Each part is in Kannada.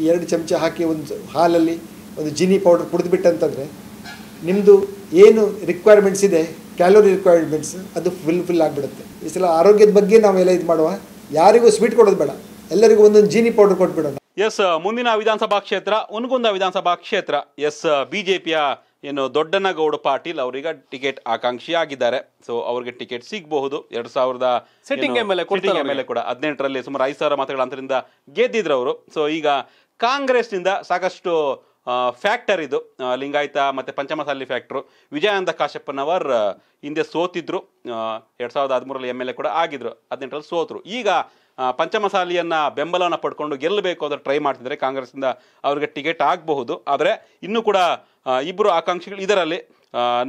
ಈ ಎರಡು ಚಮಚ ಹಾಕಿ ಒಂದು ಹಾಲಲ್ಲಿ ಒಂದು ಜಿನಿ ಪೌಡರ್ ಕುಡಿದ್ಬಿಟ್ಟಂತಂದರೆ ನಿಮ್ಮದು ಏನು ರಿಕ್ವೈರ್ಮೆಂಟ್ಸ್ ಇದೆ ಕ್ಯಾಲೋರಿ ರಿಕ್ವೈರ್ಮೆಂಟ್ಸ್ ಅದು ಫುಲ್ ಫಿಲ್ ಆಗಿಬಿಡುತ್ತೆ ಈ ಸಲ ಆರೋಗ್ಯದ ಬಗ್ಗೆ ನಾವೆಲ್ಲ ಇದು ಮಾಡುವ ಯಾರಿಗೂ ಸ್ವೀಟ್ ಕೊಡೋದು ಬೇಡ ಎಲ್ಲರಿಗೂ ಒಂದೊಂದು ಜೀನಿ ಪೌಡರ್ ಕೊಟ್ಬಿಡೋಣ ಎಸ್ ಮುಂದಿನ ವಿಧಾನಸಭಾ ಕ್ಷೇತ್ರ ಒನಗುಂದ ವಿಧಾನಸಭಾ ಕ್ಷೇತ್ರ ಎಸ್ ಬಿಜೆಪಿಯ ಏನು ದೊಡ್ಡನಗೌಡ ಪಾಟೀಲ್ ಅವರೀಗ ಟಿಕೆಟ್ ಆಕಾಂಕ್ಷಿ ಆಗಿದ್ದಾರೆ ಸೊ ಅವ್ರಿಗೆ ಟಿಕೆಟ್ ಸಿಗಬಹುದು ಎರಡ್ ಸಾವಿರದ ಸೆಟ್ಟಿಂಗ್ ಎಮ್ ಎಲ್ ಎ ಕೂಡ ಹದಿನೆಂಟರಲ್ಲಿ ಸುಮಾರು ಐದು ಸಾವಿರ ಮತಗಳ ಅಂತರಿಂದ ಗೆದ್ದಿದ್ರು ಅವರು ಸೊ ಈಗ ಕಾಂಗ್ರೆಸ್ನಿಂದ ಸಾಕಷ್ಟು ಫ್ಯಾಕ್ಟರ್ ಇದು ಲಿಂಗಾಯತ ಮತ್ತು ಪಂಚಮಸಾಲಿ ಫ್ಯಾಕ್ಟ್ರು ವಿಜಯಾನಂದ ಕಾಶಪ್ಪನವರ್ ಹಿಂದೆ ಸೋತಿದ್ರು ಎರಡು ಸಾವಿರದ ಹದಿಮೂರಲ್ಲಿ ಎಮ್ ಎಲ್ ಎ ಕೂಡ ಆಗಿದ್ರು ಹದಿನೆಂಟರಲ್ಲಿ ಸೋತರು ಈಗ ಪಂಚಮಸಾಲಿಯನ್ನು ಬೆಂಬಲವನ್ನು ಪಡ್ಕೊಂಡು ಗೆಲ್ಲಬೇಕು ಅಂತ ಟ್ರೈ ಮಾಡ್ತಿದ್ರೆ ಕಾಂಗ್ರೆಸ್ಸಿಂದ ಅವ್ರಿಗೆ ಟಿಕೆಟ್ ಆಗಬಹುದು ಆದರೆ ಇನ್ನೂ ಕೂಡ ಇಬ್ಬರು ಆಕಾಂಕ್ಷಿಗಳು ಇದರಲ್ಲಿ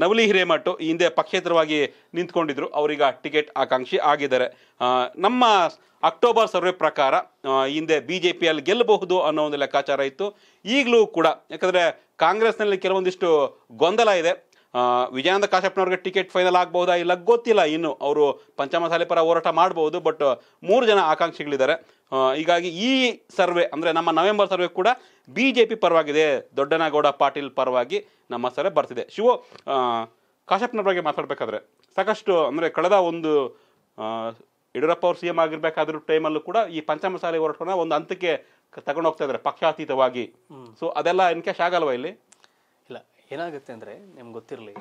ನವಲಿ ಹಿರೇಮಠು ಹಿಂದೆ ಪಕ್ಷೇತರವಾಗಿ ನಿಂತ್ಕೊಂಡಿದ್ರು ಅವರೀಗ ಟಿಕೆಟ್ ಆಕಾಂಕ್ಷಿ ಆಗಿದ್ದಾರೆ ನಮ್ಮ ಅಕ್ಟೋಬರ್ ಸರ್ವೆ ಪ್ರಕಾರ ಹಿಂದೆ ಬಿ ಜೆ ಪಿಯಲ್ಲಿ ಗೆಲ್ಲಬಹುದು ಅನ್ನೋ ಒಂದು ಲೆಕ್ಕಾಚಾರ ಇತ್ತು ಈಗಲೂ ಕೂಡ ಯಾಕಂದರೆ ಕಾಂಗ್ರೆಸ್ನಲ್ಲಿ ಕೆಲವೊಂದಿಷ್ಟು ಗೊಂದಲ ಇದೆ ವಿಜಯಾನಂದ ಕಾಶಪ್ಪನವ್ರಿಗೆ ಟಿಕೆಟ್ ಫೈನಲ್ ಆಗ್ಬೋದಾ ಇಲ್ಲ ಗೊತ್ತಿಲ್ಲ ಇನ್ನು ಅವರು ಪಂಚಮಸಾಲೆ ಪರ ಹೋರಾಟ ಮಾಡ್ಬೋದು ಬಟ್ ಮೂರು ಜನ ಆಕಾಂಕ್ಷಿಗಳಿದ್ದಾರೆ ಹೀಗಾಗಿ ಈ ಸರ್ವೆ ಅಂದರೆ ನಮ್ಮ ನವೆಂಬರ್ ಸರ್ವೆ ಕೂಡ ಬಿ ಜೆ ಪಿ ಪರವಾಗಿದೆ ದೊಡ್ಡನಗೌಡ ಪಾಟೀಲ್ ಪರವಾಗಿ ನಮ್ಮ ಸರ್ವೆ ಬರ್ತಿದೆ ಶಿವು ಕಾಶಪ್ಪನವ್ರ ಬಗ್ಗೆ ಮಾತಾಡಬೇಕಾದ್ರೆ ಸಾಕಷ್ಟು ಅಂದರೆ ಕಳೆದ ಒಂದು ಯಡಿಯೂರಪ್ಪ ಅವರು ಸಿ ಎಂ ಆಗಿರ್ಬೇಕಾದ್ರೂ ಟೈಮಲ್ಲೂ ಕೂಡ ಈ ಪಂಚಮಸಾಲಿ ಹೋರಾಟವನ್ನು ಒಂದು ಹಂತಕ್ಕೆ ತಗೊಂಡೋಗ್ತಾ ಇದ್ದಾರೆ ಪಕ್ಷಾತೀತವಾಗಿ ಸೊ ಅದೆಲ್ಲ ಇನ್ಕ್ಯಾಶ್ ಆಗಲ್ವಾ ಇಲ್ಲಿ ಏನಾಗುತ್ತೆ ಅಂದರೆ ನಿಮ್ಗೆ ಗೊತ್ತಿರಲಿ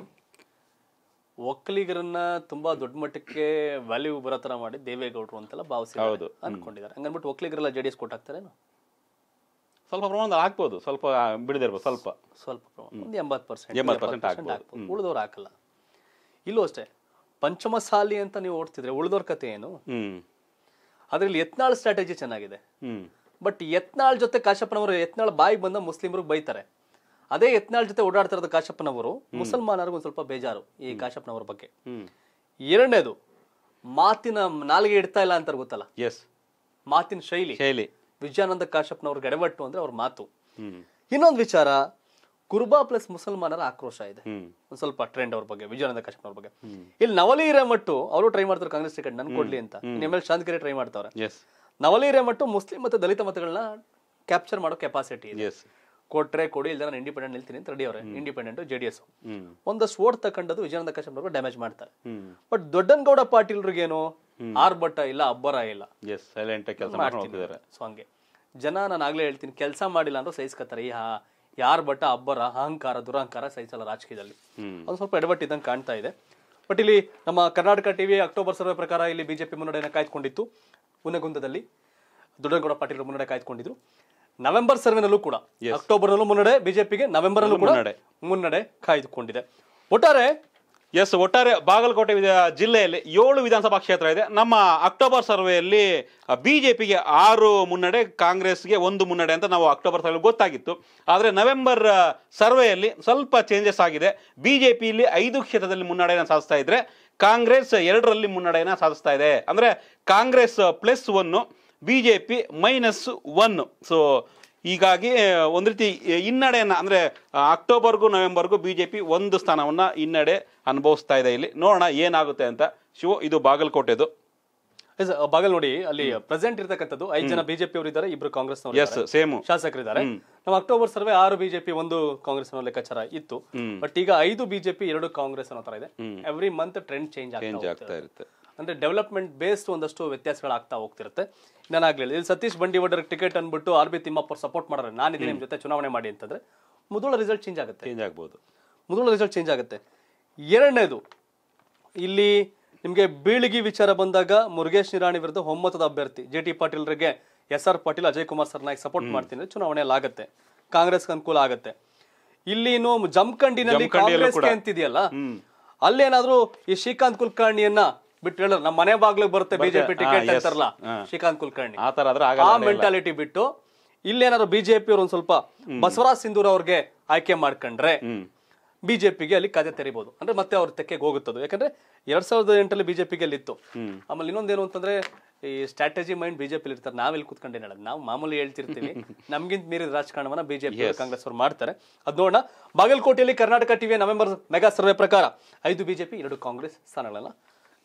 ಒಕ್ಕಲಿಗರನ್ನ ತುಂಬಾ ದೊಡ್ಡ ಮಟ್ಟಕ್ಕೆ ವ್ಯಾಲ್ಯೂ ಬರೋ ಥರ ಮಾಡಿ ದೇವೇಗೌಡರು ಅಂತೆಲ್ಲ ಭಾವಿಸಿ ಅಂದ್ಕೊಂಡಿದ್ದಾರೆ ಹಂಗನ್ಬಿಟ್ಟು ಒಕ್ಕಲಿಗರೆಲ್ಲ ಜೆ ಡಿ ಎಸ್ ಸ್ವಲ್ಪ ಪ್ರಮಾಣ ಹಾಕ್ಬೋದು ಸ್ವಲ್ಪ ಬಿಡದಿರ್ಬೋದು ಸ್ವಲ್ಪ ಸ್ವಲ್ಪ ಪ್ರಮಾಣ ಒಂದು ಎಂಬತ್ತು ಪರ್ಸೆಂಟ್ ಎಂಬತ್ತು ಪರ್ಸೆಂಟ್ ಹಾಕ್ಬೋದು ಉಳಿದವ್ರು ಹಾಕಲ್ಲ ಇಲ್ಲೂ ಅಷ್ಟೇ ಪಂಚಮಸಾಲಿ ಅಂತ ನೀವು ಓಡ್ತಿದ್ರೆ ಉಳಿದವ್ರ ಕತೆ ಏನು ಅದ್ರಲ್ಲಿ ಯತ್ನಾಳ್ ಸ್ಟ್ರಾಟಜಿ ಚೆನ್ನಾಗಿದೆ ಬಟ್ ಯತ್ನಾಳ್ ಜೊತೆ ಕಾಶಪ್ಪನವರು ಯತ್ನಾಳ್ ಬಾಯಿಗೆ ಬಂದ ಮುಸ್ಲಿಮರು ಬೈತಾರೆ ಅದೇ ಯತ್ನಾಳ್ ಜೊತೆ ಓಡಾಡ್ತಿರೋದು ಕಾಶಪ್ಪನವರು ಮುಸಲ್ಮಾನರಿಗೆ ಒಂದು ಸ್ವಲ್ಪ ಬೇಜಾರು ಈ ಕಾಶಪ್ಪನವರ ಬಗ್ಗೆ ಎರಡನೇದು ಮಾತಿನ ನಾಲಿಗೆ ಇಡ್ತಾ ಇಲ್ಲ ಅಂತ ಗೊತ್ತಲ್ಲ ಎಸ್ ಮಾತಿನ ಶೈಲಿ ಶೈಲಿ ವಿಜಯಾನಂದ ಕಾಶಪ್ಪನವ್ರಿಗೆ ಎಡವಟ್ಟು ಅಂದ್ರೆ ಅವ್ರ ಮಾತು ಇನ್ನೊಂದು ವಿಚಾರ ಕುರ್ಬಾ ಪ್ಲಸ್ ಮುಸಲ್ಮಾನರ ಆಕ್ರೋಶ ಇದೆ ಒಂದ್ ಸ್ವಲ್ಪ ಟ್ರೆಂಡ್ ಅವ್ರ ಬಗ್ಗೆ ವಿಜಯಾನಂದ ಕಾಶ್ಮೀರ್ ಬಗ್ಗೆ ಇಲ್ಲಿ ನವಲಿ ಮಟ್ಟು ಅವರು ಟ್ರೈ ಮಾಡ್ತಾರೆ ಕಾಂಗ್ರೆಸ್ ಟಿಕೆಟ್ ನನ್ ಕೊಡ್ಲಿ ಅಂತ ನಿಮ್ಮಲ್ಲಿ ಶಾಂತಿಗಿರಿ ಟ್ರೈ ಮಾಡ್ತಾರೆ ನವಲಿ ಮಟ್ಟು ಮುಸ್ಲಿಂ ಮತ್ತೆ ದಲಿತ ಮತಗಳನ್ನ ಕ್ಯಾಪ್ಚರ್ ಮಾಡೋ ಕೆಪಾಸಿಟಿ ಇದೆ ಕೊಟ್ರೆ ಕೊಡಿ ಇಲ್ಲ ನಾನು ಇಂಡಿಪೆಂಡೆಂಟ್ ನಿಲ್ತೀನಿ ಅಂತ ರೆಡಿ ಅವರೇ ಇಂಡಿಪೆಂಡೆಂಟ್ ಜೆಡಿಎಸ್ ಒಂದಷ್ಟು ಓಟ್ ತಗೊಂಡದು ವಿಜಯನಂದ ಕಶ್ಯಪ್ ಡ್ಯಾಮೇಜ್ ಮಾಡ್ತಾರೆ ಬಟ್ ದೊಡ್ಡನಗೌಡ ಪಾಟೀಲ್ರಿಗೇನು ಭಟ್ಟ ಇಲ್ಲ ಅಬ್ಬರ ಇಲ್ಲ ಸೊ ಜನ ನಾನು ಆಗ್ಲೇ ಹೇಳ್ತೀನಿ ಕೆಲಸ ಮಾಡಿಲ್ಲ ಅಂದ್ರೆ ಸಹಿಸ್ಕತ್ತಾರೆ ಈ ಯಾರ್ ಬಟ್ಟ ಅಬ್ಬರ ಅಹಂಕಾರ ದುರಹಂಕಾರ ಸಹಿಸಲ್ಲ ರಾಜಕೀಯದಲ್ಲಿ ಅದು ಸ್ವಲ್ಪ ಎಡವಟ್ಟು ಇದ್ದಂಗೆ ಕಾಣ್ತಾ ಇದೆ ಬಟ್ ಇಲ್ಲಿ ನಮ್ಮ ಕರ್ನಾಟಕ ಟಿವಿ ಅಕ್ಟೋಬರ್ ಸರ್ವೆ ಪ್ರಕಾರ ಇಲ್ಲಿ ಬಿಜೆಪಿ ಮುನ್ನಡೆಯನ್ನು ಕಾಯ್ದುಕೊಂಡಿತ್ತು ಉನಗುಂದದಲ್ಲಿ ದೊಡ್ಡನಗೌಡ ಪಾಟೀಲ್ ಮುನ್ನಡೆ ಕಾಯ್ದುಕೊಂಡಿದ್ರು ನವೆಂಬರ್ ಸರ್ವೆನಲ್ಲೂ ಕೂಡ ಅಕ್ಟೋಬರ್ನಲ್ಲೂ ಮುನ್ನಡೆ ಬಿಜೆಪಿಗೆ ನವೆಂಬರ್ ಅಲ್ಲೂ ಮುನ್ನಡೆ ಕಾಯ್ದುಕೊಂಡಿದೆ ಒಟ್ಟಾರೆ ಎಸ್ ಒಟ್ಟಾರೆ ಬಾಗಲಕೋಟೆ ಜಿಲ್ಲೆಯಲ್ಲಿ ಏಳು ವಿಧಾನಸಭಾ ಕ್ಷೇತ್ರ ಇದೆ ನಮ್ಮ ಅಕ್ಟೋಬರ್ ಸರ್ವೆಯಲ್ಲಿ ಬಿಜೆಪಿಗೆ ಆರು ಮುನ್ನಡೆ ಕಾಂಗ್ರೆಸ್ಗೆ ಒಂದು ಮುನ್ನಡೆ ಅಂತ ನಾವು ಅಕ್ಟೋಬರ್ ಸರ್ವೆ ಗೊತ್ತಾಗಿತ್ತು ಆದರೆ ನವೆಂಬರ್ ಸರ್ವೆಯಲ್ಲಿ ಸ್ವಲ್ಪ ಚೇಂಜಸ್ ಆಗಿದೆ ಬಿಜೆಪಿಯಲ್ಲಿ ಐದು ಕ್ಷೇತ್ರದಲ್ಲಿ ಮುನ್ನಡೆಯನ್ನು ಸಾಧಿಸ್ತಾ ಇದ್ರೆ ಕಾಂಗ್ರೆಸ್ ಎರಡರಲ್ಲಿ ಮುನ್ನಡೆಯನ್ನು ಸಾಧಿಸ್ತಾ ಇದೆ ಅಂದರೆ Congress plus one B J P minus one so ಹೀಗಾಗಿ ಒಂದು ರೀತಿ ಹಿನ್ನಡೆಯನ್ನು ಅಂದರೆ ಅಕ್ಟೋಬರ್ಗೂ ನವೆಂಬರ್ಗೂ ಬಿ ಜೆ ಪಿ ಒಂದು ಸ್ಥಾನವನ್ನು ಹಿನ್ನಡೆ ಅನುಭವಿಸ್ತಾ ಇದೆ ಇಲ್ಲಿ ನೋಡೋಣ ಏನಾಗುತ್ತೆ ಅಂತ ಶಿವ ಇದು ಬಾಗಲಕೋಟೆದು ಬಾಗಲ್ ನೋಡಿ ಅಲ್ಲಿ ಪ್ರೆಸೆಂಟ್ ಇರತಕ್ಕಂಥದ್ದು ಐದು ಜನ ಬಿಜೆಪಿ ಅವರು ಇದ್ದಾರೆ ಇಬ್ರು ಕಾಂಗ್ರೆಸ್ ಎಸ್ ಸೇಮ್ ಶಾಸಕರಿದ್ದಾರೆ ನಾವು ಅಕ್ಟೋಬರ್ ಸರ್ವೆ ಆರು ಬಿಜೆಪಿ ಒಂದು ಕಾಂಗ್ರೆಸ್ ಲೆಕ್ಕಾಚಾರ ಇತ್ತು ಬಟ್ ಈಗ ಐದು ಬಿಜೆಪಿ ಎರಡು ಕಾಂಗ್ರೆಸ್ ಅನ್ನೋ ತರ ಇದೆ ಎವ್ರಿ ಮಂತ್ ಟ್ರೆಂಡ್ ಚೇಂಜ್ ಆಗ್ತಾ ಇರುತ್ತೆ ಅಂದರೆ ಡೆವಲಪ್ಮೆಂಟ್ ಬೇಸ್ಡ್ ಒಂದಷ್ಟು ವ್ಯತ್ಯಾಸಗಳಾಗ್ತಾ ಹೋಗ್ತಿರುತ್ತೆ ನಾನು ಇಲ್ಲಿ ಸತೀಶ್ ಬಂಡಿವಡರ್ ಟಿಕೆಟ್ ಅಂದ್ಬಿಟ್ಟು ಆರ್ ಬಿ ತಿಮ್ಮಪ್ಪ ಸಪೋರ್ಟ್ ಮಾಡೋರು ನಾನು ನಿಮ್ಮ ಜೊತೆ ಚುನಾವಣೆ ಮಾಡಿ ಅಂತಂದರೆ ಮೊದಲ ರಿಸಲ್ಟ್ ಚೇಂಜ್ ಆಗುತ್ತೆ ಚೇಂಜ್ ಆಗ್ಬೋದು ಮೊದಲ ರಿಸಲ್ಟ್ ಚೇಂಜ್ ಆಗುತ್ತೆ ಎರಡನೇದು ಇಲ್ಲಿ ನಿಮಗೆ ಬೀಳಿಗಿ ವಿಚಾರ ಬಂದಾಗ ಮುರುಗೇಶ್ ನಿರಾಣಿ ವಿರುದ್ಧ ಒಮ್ಮತದ ಅಭ್ಯರ್ಥಿ ಜೆ ಟಿ ಪಾಟೀಲ್ರಿಗೆ ಎಸ್ ಆರ್ ಪಾಟೀಲ್ ಅಜಯ್ ಕುಮಾರ್ ಸರ್ನಾಗಿ ಸಪೋರ್ಟ್ ಮಾಡ್ತೀನಿ ಚುನಾವಣೆಯಲ್ಲಿ ಆಗುತ್ತೆ ಕಾಂಗ್ರೆಸ್ಗೆ ಅನುಕೂಲ ಆಗುತ್ತೆ ಇಲ್ಲಿ ಇನ್ನು ಜಮಖಂಡಿನಲ್ಲಿ ಕಾಂಗ್ರೆಸ್ ಅಂತಿದೆಯಲ್ಲ ಅಲ್ಲೇನಾದ್ರೂ ಈ ಶ್ರೀಕಾಂತ್ ಕುಲಕರ್ಣಿಯನ್ನ ಬಿಟ್ಟು ಹೇಳೋದು ನಮ್ಮ ಮನೆ ಬಾಗ್ಲಿಗೆ ಬರುತ್ತೆ ಬಿಜೆಪಿ ಟಿಕೆಟ್ ಅಂತಾರಲ್ಲ ಶ್ರೀಕಾಂತ್ ಕುಲಕರ್ಣಿ ಆ ತರ ಆದ್ರೆ ಆ ಮೆಂಟಾಲಿಟಿ ಬಿಟ್ಟು ಇಲ್ಲೇನಾದ್ರು ಬಿಜೆಪಿ ಅವ್ರು ಒಂದ್ ಸ್ವಲ್ಪ ಬಸವರಾಜ್ ಸಿಂಧೂರ್ ಅವ್ರಿಗೆ ಆಯ್ಕೆ ಮಾಡ್ಕೊಂಡ್ರೆ ಬಿಜೆಪಿಗೆ ಅಲ್ಲಿ ಕದೆ ತೆರಿಬಹುದು ಅಂದ್ರೆ ಮತ್ತೆ ಅವ್ರ ತೆಕ್ಕೆಗೆ ಹೋಗುತ್ತದ ಯಾಕಂದ್ರೆ ಎರಡ್ ಸಾವಿರದ ಎಂಟಲ್ಲಿ ಬಿಜೆಪಿಗೆ ಅಲ್ಲಿತ್ತು ಆಮೇಲೆ ಇನ್ನೊಂದೇನು ಅಂತಂದ್ರೆ ಈ ಸ್ಟ್ರಾಟಜಿ ಮೈಂಡ್ ಬಿಜೆಪಿ ಇರ್ತಾರೆ ನಾವೆಲ್ಲಿ ಕೂತ್ಕೊಂಡೇನೆ ಹೇಳೋದು ನಾವು ಮಾಮೂಲಿ ಹೇಳ್ತಿರ್ತೀವಿ ನಮ್ಗಿಂತ ಮೀರಿದ ರಾಜಕಾರಣವನ್ನ ಬಿಜೆಪಿ ಕಾಂಗ್ರೆಸ್ ಅವ್ರು ಮಾಡ್ತಾರೆ ಅದ್ ನೋಡೋಣ ಬಾಗಲಕೋಟೆಯಲ್ಲಿ Karnataka TV November mega survey ಪ್ರಕಾರ ಐದು ಬಿಜೆಪಿ ಎರಡು ಕಾಂಗ್ರೆಸ್ ಸ್ಥಾನಗಳನ್ನ